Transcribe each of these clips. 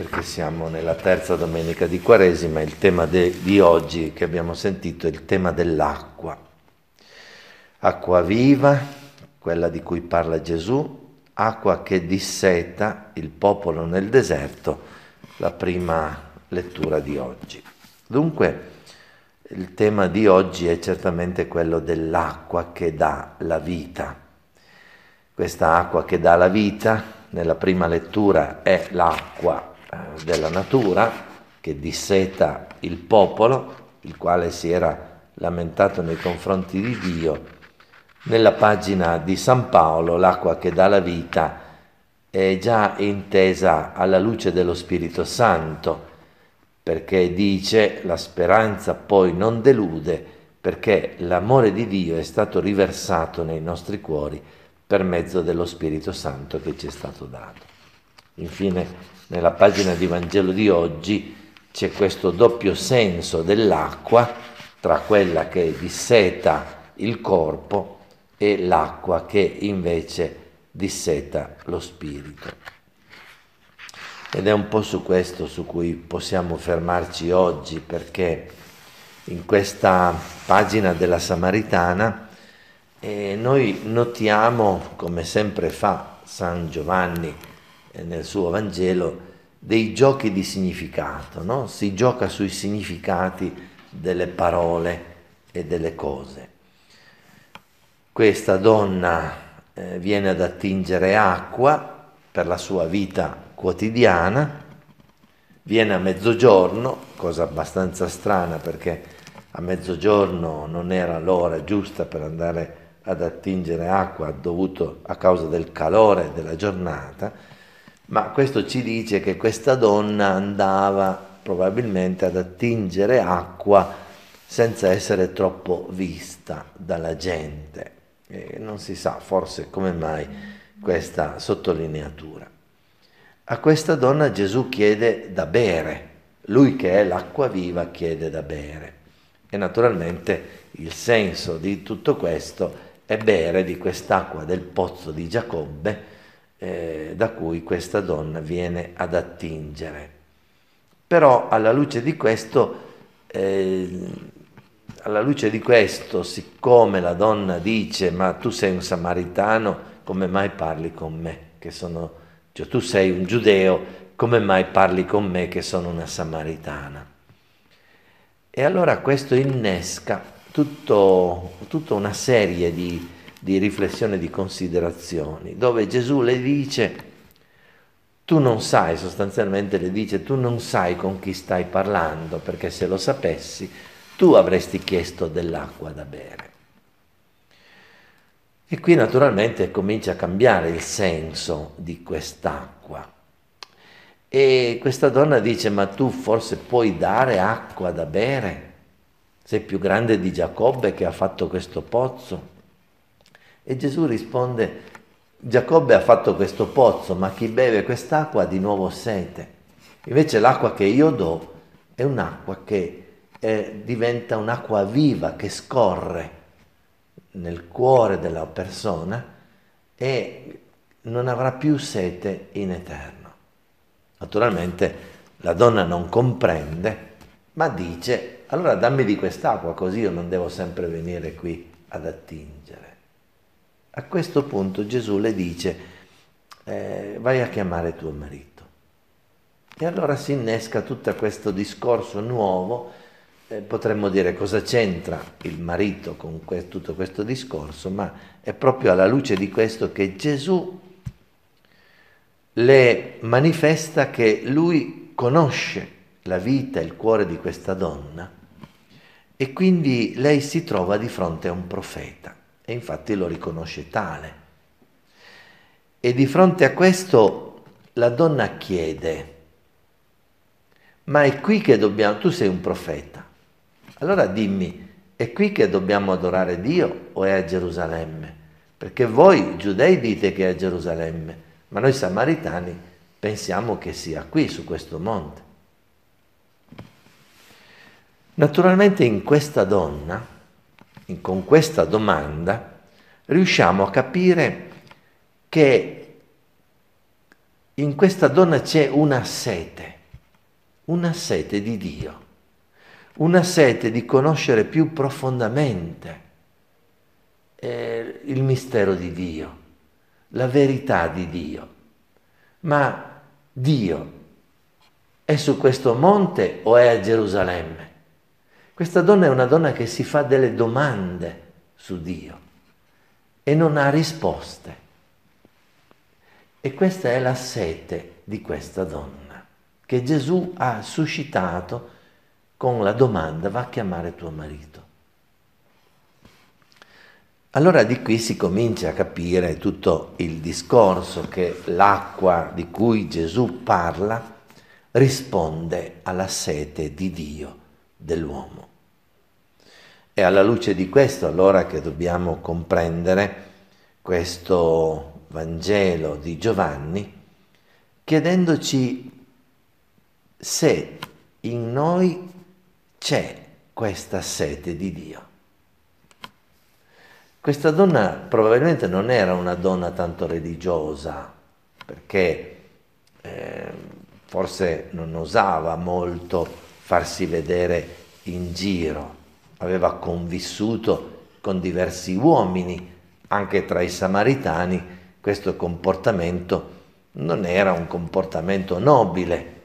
perché siamo nella terza domenica di Quaresima, e il tema de, di oggi che abbiamo sentito è il tema dell'acqua. Acqua viva, quella di cui parla Gesù, acqua che disseta il popolo nel deserto, la prima lettura di oggi. Dunque, il tema di oggi è certamente quello dell'acqua che dà la vita. Questa acqua che dà la vita, nella prima lettura, è l'acqua eh, della natura che disseta il popolo, il quale si era lamentato nei confronti di Dio. Nella pagina di San Paolo l'acqua che dà la vita è già intesa alla luce dello Spirito Santo, perché dice la speranza poi non delude, perché l'amore di Dio è stato riversato nei nostri cuori per mezzo dello Spirito Santo che ci è stato dato. Infine, nella pagina di Vangelo di oggi c'è questo doppio senso dell'acqua tra quella che disseta il corpo e l'acqua che invece disseta lo spirito. Ed è un po' su questo su cui possiamo fermarci oggi, perché in questa pagina della Samaritana eh, noi notiamo, come sempre fa San Giovanni, eh, nel suo Vangelo dei giochi di significato, no? si gioca sui significati delle parole e delle cose. Questa donna eh, viene ad attingere acqua per la sua vita quotidiana, viene a mezzogiorno, cosa abbastanza strana perché a mezzogiorno non era l'ora giusta per andare ad attingere acqua dovuto a causa del calore della giornata, ma questo ci dice che questa donna andava probabilmente ad attingere acqua senza essere troppo vista dalla gente. E non si sa forse come mai questa sottolineatura. A questa donna Gesù chiede da bere, lui che è l'acqua viva chiede da bere. E naturalmente il senso di tutto questo è bere di quest'acqua del pozzo di Giacobbe eh, da cui questa donna viene ad attingere. Però alla luce di questo, eh, alla luce di questo, siccome la donna dice ma tu sei un samaritano, come mai parli con me? Che sono, cioè, tu sei un giudeo, come mai parli con me che sono una samaritana? E allora questo innesca tutto, tutta una serie di, di riflessione, di considerazioni, dove Gesù le dice, tu non sai, sostanzialmente le dice, tu non sai con chi stai parlando, perché se lo sapessi, tu avresti chiesto dell'acqua da bere. E qui naturalmente comincia a cambiare il senso di quest'acqua. E questa donna dice, ma tu forse puoi dare acqua da bere? Sei più grande di Giacobbe che ha fatto questo pozzo? E Gesù risponde, Giacobbe ha fatto questo pozzo, ma chi beve quest'acqua ha di nuovo sete. Invece l'acqua che io do è un'acqua che eh, diventa un'acqua viva, che scorre nel cuore della persona e non avrà più sete in eterno. Naturalmente la donna non comprende, ma dice, allora dammi di quest'acqua così io non devo sempre venire qui ad attingere. A questo punto Gesù le dice, eh, vai a chiamare tuo marito. E allora si innesca tutto questo discorso nuovo, eh, potremmo dire cosa c'entra il marito con que- tutto questo discorso, ma è proprio alla luce di questo che Gesù le manifesta che lui conosce la vita, il cuore di questa donna e quindi lei si trova di fronte a un profeta e infatti lo riconosce tale. E di fronte a questo la donna chiede, ma è qui che dobbiamo, tu sei un profeta, allora dimmi, è qui che dobbiamo adorare Dio o è a Gerusalemme? Perché voi giudei dite che è a Gerusalemme, ma noi samaritani pensiamo che sia qui, su questo monte. Naturalmente in questa donna, con questa domanda riusciamo a capire che in questa donna c'è una sete, una sete di Dio, una sete di conoscere più profondamente eh, il mistero di Dio, la verità di Dio. Ma Dio è su questo monte o è a Gerusalemme? Questa donna è una donna che si fa delle domande su Dio e non ha risposte. E questa è la sete di questa donna, che Gesù ha suscitato con la domanda va a chiamare tuo marito. Allora di qui si comincia a capire tutto il discorso che l'acqua di cui Gesù parla risponde alla sete di Dio dell'uomo. È alla luce di questo allora che dobbiamo comprendere questo Vangelo di Giovanni, chiedendoci se in noi c'è questa sete di Dio. Questa donna probabilmente non era una donna tanto religiosa, perché eh, forse non osava molto farsi vedere in giro aveva convissuto con diversi uomini, anche tra i samaritani, questo comportamento non era un comportamento nobile,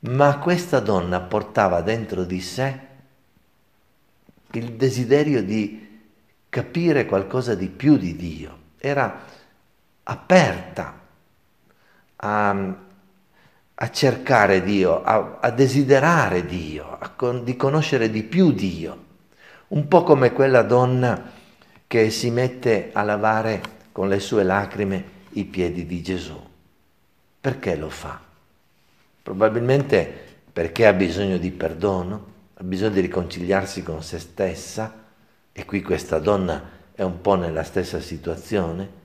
ma questa donna portava dentro di sé il desiderio di capire qualcosa di più di Dio, era aperta a, a cercare Dio, a, a desiderare Dio, a con, di conoscere di più Dio, un po' come quella donna che si mette a lavare con le sue lacrime i piedi di Gesù. Perché lo fa? Probabilmente perché ha bisogno di perdono, ha bisogno di riconciliarsi con se stessa, e qui questa donna è un po' nella stessa situazione,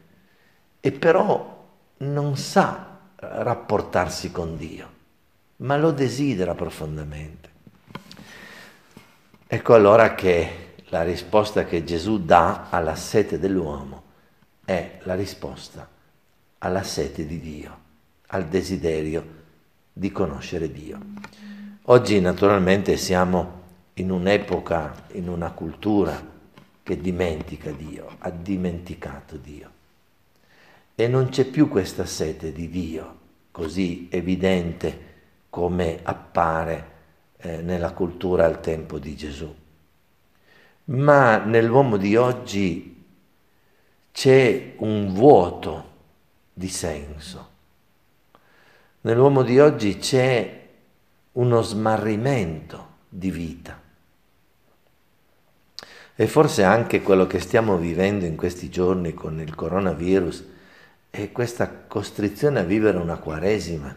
e però non sa rapportarsi con Dio, ma lo desidera profondamente. Ecco allora che la risposta che Gesù dà alla sete dell'uomo è la risposta alla sete di Dio, al desiderio di conoscere Dio. Oggi naturalmente siamo in un'epoca, in una cultura che dimentica Dio, ha dimenticato Dio e non c'è più questa sete di Dio così evidente come appare eh, nella cultura al tempo di Gesù. Ma nell'uomo di oggi c'è un vuoto di senso. Nell'uomo di oggi c'è uno smarrimento di vita. E forse anche quello che stiamo vivendo in questi giorni con il coronavirus e questa costrizione a vivere una quaresima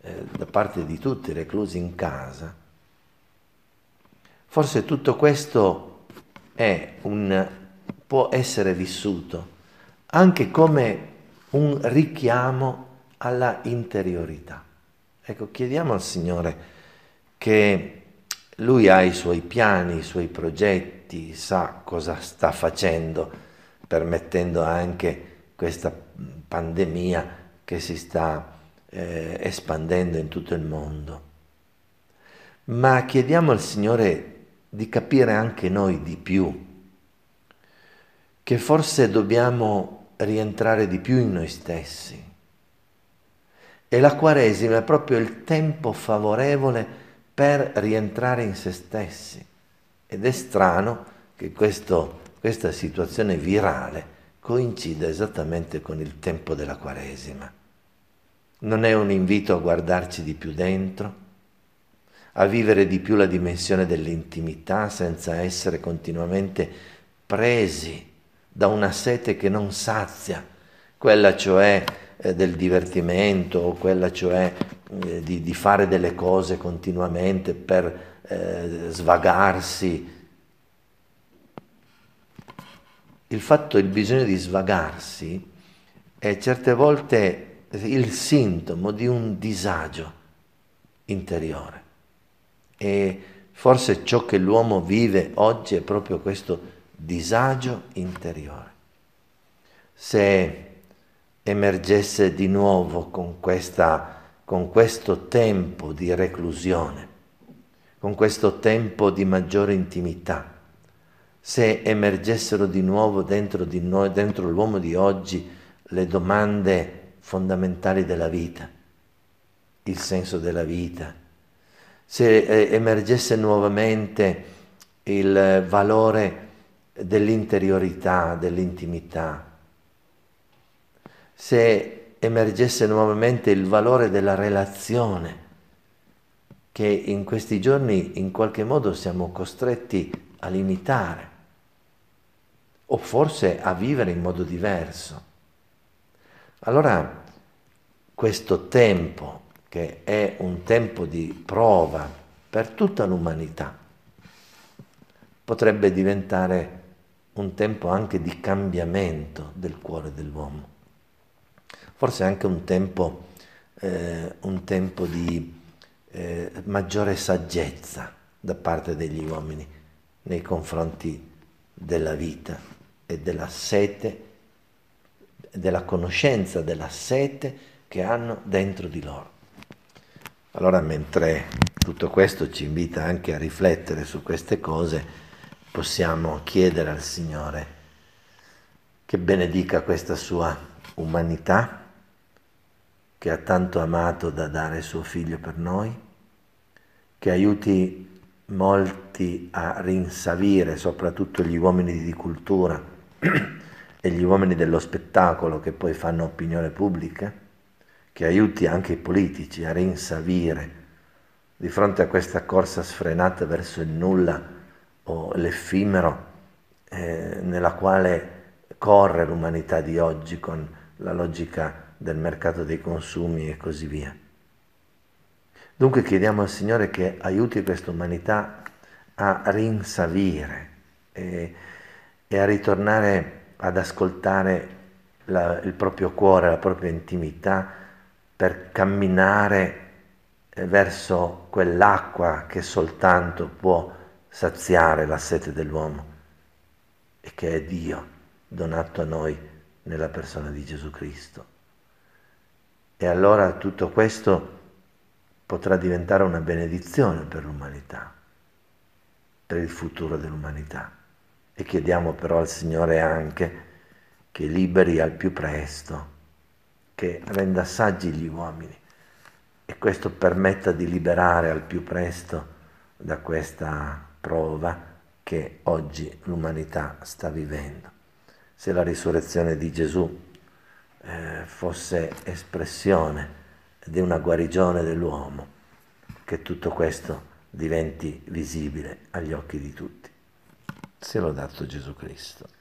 eh, da parte di tutti, reclusi in casa, forse tutto questo un, può essere vissuto anche come un richiamo alla interiorità. Ecco, chiediamo al Signore che Lui ha i suoi piani, i suoi progetti, sa cosa sta facendo, permettendo anche questa pandemia che si sta eh, espandendo in tutto il mondo. Ma chiediamo al Signore di capire anche noi di più, che forse dobbiamo rientrare di più in noi stessi. E la Quaresima è proprio il tempo favorevole per rientrare in se stessi. Ed è strano che questo, questa situazione virale coincida esattamente con il tempo della Quaresima. Non è un invito a guardarci di più dentro, a vivere di più la dimensione dell'intimità senza essere continuamente presi da una sete che non sazia, quella cioè eh, del divertimento o quella cioè eh, di, di, fare delle cose continuamente per eh, svagarsi, il fatto, il bisogno di svagarsi è certe volte il sintomo di un disagio interiore. E forse ciò che l'uomo vive oggi è proprio questo disagio interiore. Se emergesse di nuovo con, questa, con questo tempo di reclusione, con questo tempo di maggiore intimità, se emergessero di nuovo dentro di noi, dentro l'uomo di oggi, le domande fondamentali della vita, il senso della vita, se eh, emergesse nuovamente il valore dell'interiorità, dell'intimità, se emergesse nuovamente il valore della relazione, che in questi giorni in qualche modo siamo costretti a limitare o forse a vivere in modo diverso. Allora questo tempo, che è un tempo di prova per tutta l'umanità, potrebbe diventare un tempo anche di cambiamento del cuore dell'uomo, forse anche un tempo, eh, un tempo di eh, maggiore saggezza da parte degli uomini nei confronti della vita, e della sete, della conoscenza della sete che hanno dentro di loro. Allora, mentre tutto questo ci invita anche a riflettere su queste cose, possiamo chiedere al Signore che benedica questa sua umanità che ha tanto amato da dare suo figlio per noi, che aiuti molti a rinsavire, soprattutto gli uomini di cultura, e gli uomini dello spettacolo che poi fanno opinione pubblica, che aiuti anche i politici a rinsavire di fronte a questa corsa sfrenata verso il nulla o l'effimero eh, nella quale corre l'umanità di oggi con la logica del mercato dei consumi e così via. Dunque chiediamo al Signore che aiuti questa umanità a rinsavire. Eh, e a ritornare ad ascoltare la, il proprio cuore, la propria intimità, per camminare eh, verso quell'acqua che soltanto può saziare la sete dell'uomo e che è Dio donato a noi nella persona di Gesù Cristo. E allora tutto questo potrà diventare una benedizione per l'umanità, per il futuro dell'umanità. E chiediamo però al Signore anche che liberi al più presto, che renda saggi gli uomini e questo permetta di liberare al più presto da questa prova che oggi l'umanità sta vivendo. Se la risurrezione di Gesù eh, fosse espressione di una guarigione dell'uomo, che tutto questo diventi visibile agli occhi di tutti se l'ha dato Gesù Cristo.